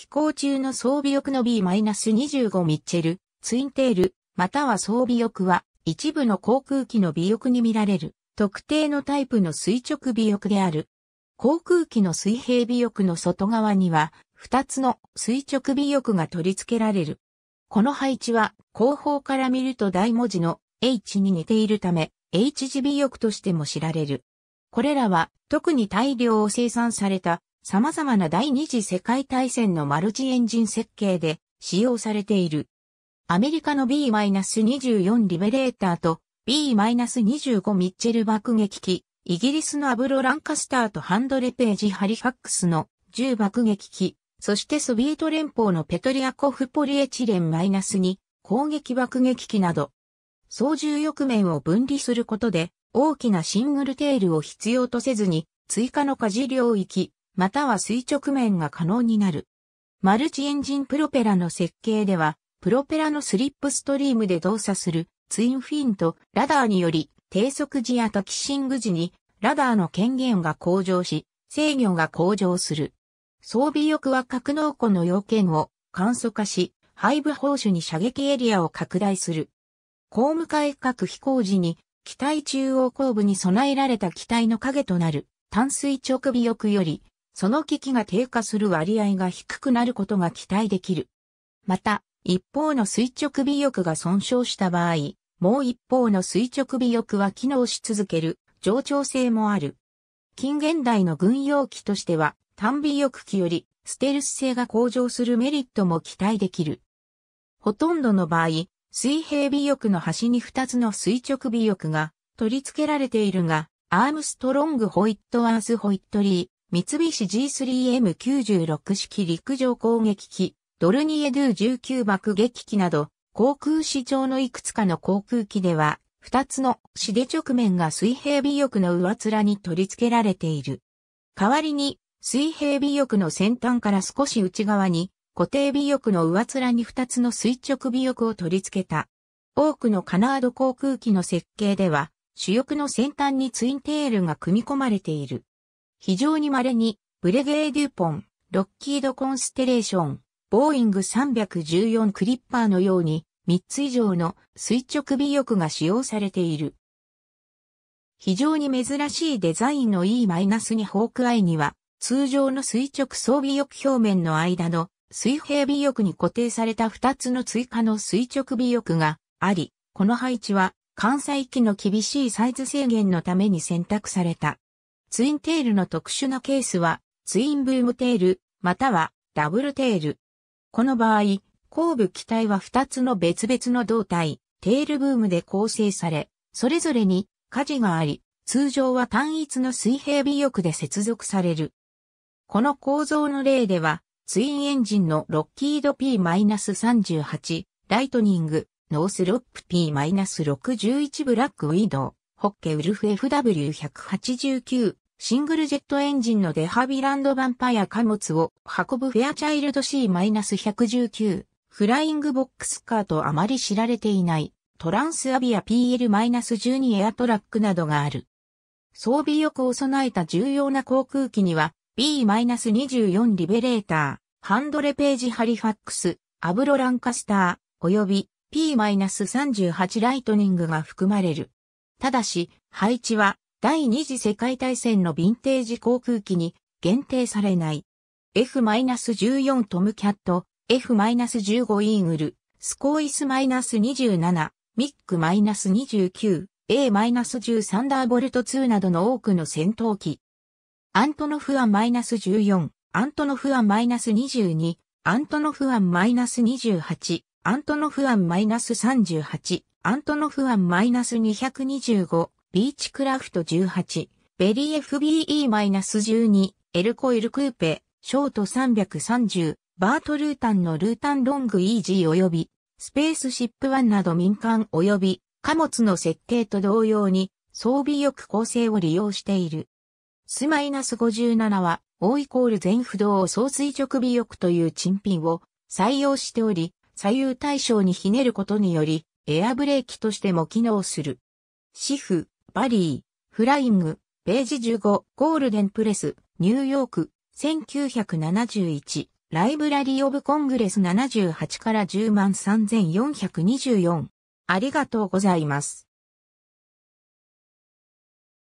飛行中の装備翼の B-25 ミッチェル、ツインテール、または装備翼は、一部の航空機の尾翼に見られる、特定のタイプの垂直尾翼である。航空機の水平尾翼の外側には、二つの垂直尾翼が取り付けられる。この配置は、後方から見ると大文字の H に似ているため、H 字尾翼としても知られる。これらは、特に大量を生産された様々な第二次世界大戦のマルチエンジン設計で使用されている。アメリカの B-24 リベレーターと B-25 ミッチェル爆撃機、イギリスのアブロ・ランカスターとハンドレページ・ハリファックスの10爆撃機、そしてソビエト連邦のペトリアコフポリエチレン -2 攻撃爆撃機など、操縦翼面を分離することで大きなシングルテールを必要とせずに追加の火事領域、または垂直面が可能になる。マルチエンジンプロペラの設計では、プロペラのスリップストリームで動作するツインフィンとラダーにより低速時やタキシング時にラダーの権限が向上し制御が向上する。装備翼は格納庫の要件を簡素化し背部砲手に射撃エリアを拡大する。公務改革飛行時に機体中央後部に備えられた機体の影となる淡水直尾翼よりその危機が低下する割合が低くなることが期待できる。また、一方の垂直尾翼が損傷した場合、もう一方の垂直尾翼は機能し続ける冗長性もある。近現代の軍用機としては、単尾翼機よりステルス性が向上するメリットも期待できる。ほとんどの場合、水平尾翼の端に2つの垂直尾翼が取り付けられているが、アームストロングホイットアースホイットリー、三菱 G3M96 式陸上攻撃機、ドルニエドゥ19爆撃機など、航空市場のいくつかの航空機では、二つの死で直面が水平尾翼の上面に取り付けられている。代わりに、水平尾翼の先端から少し内側に、固定尾翼の上面に二つの垂直尾翼を取り付けた。多くのカナード航空機の設計では、主翼の先端にツインテールが組み込まれている。非常に稀に、ブレゲーデュポン、ロッキードコンステレーション、ボーイング314クリッパーのように、3つ以上の垂直尾翼が使用されている。非常に珍しいデザインの E-2 ホークアイには、通常の垂直装尾翼表面の間の水平尾翼に固定された2つの追加の垂直尾翼があり、この配置は関西機の厳しいサイズ制限のために選択された。ツインテールの特殊なケースは、ツインブームテール、またはダブルテール。この場合、後部機体は2つの別々の胴体、テールブームで構成され、それぞれに舵があり、通常は単一の水平尾翼で接続される。この構造の例では、ツインエンジンのロッキード P-38、ライトニング、ノースロップ P-61 ブラックウィドウ、ホッケウルフ FW189、シングルジェットエンジンのデハビランドバンパイア貨物を運ぶフェアチャイルド C-119 フライングボックスカーとあまり知られていないトランスアビア PL-12 エアトラックなどがある。装備翼を備えた重要な航空機には B-24 リベレーター、ハンドレページハリファックス、アブロランカスター、および P-38 ライトニングが含まれる。ただし、配置は第二次世界大戦のヴィンテージ航空機に限定されない。F-14 トムキャット、F-15 イーグル、スコーイス -27、ミック -29、A-10 サンダーボルト2などの多くの戦闘機。アントノフアン -14、アントノフアン -22、アントノフアン -28、アントノフアン -38、アントノフアン -225、ビーチクラフト18、ベリー FBE-12、エルコイルクーペ、ショート330、バートルータンのルータンロングイージー及び、スペースシップワンなど民間及び、貨物の設計と同様に、装備翼構成を利用している。スマイナス57は、O イコール全不動総垂直尾翼という珍品を採用しており、左右対称にひねることにより、エアブレーキとしても機能する。シフ、バリー、フライング、ページ15、ゴールデンプレス、ニューヨーク、1971、ライブラリーオブコングレス78から103,424。ありがとうございます。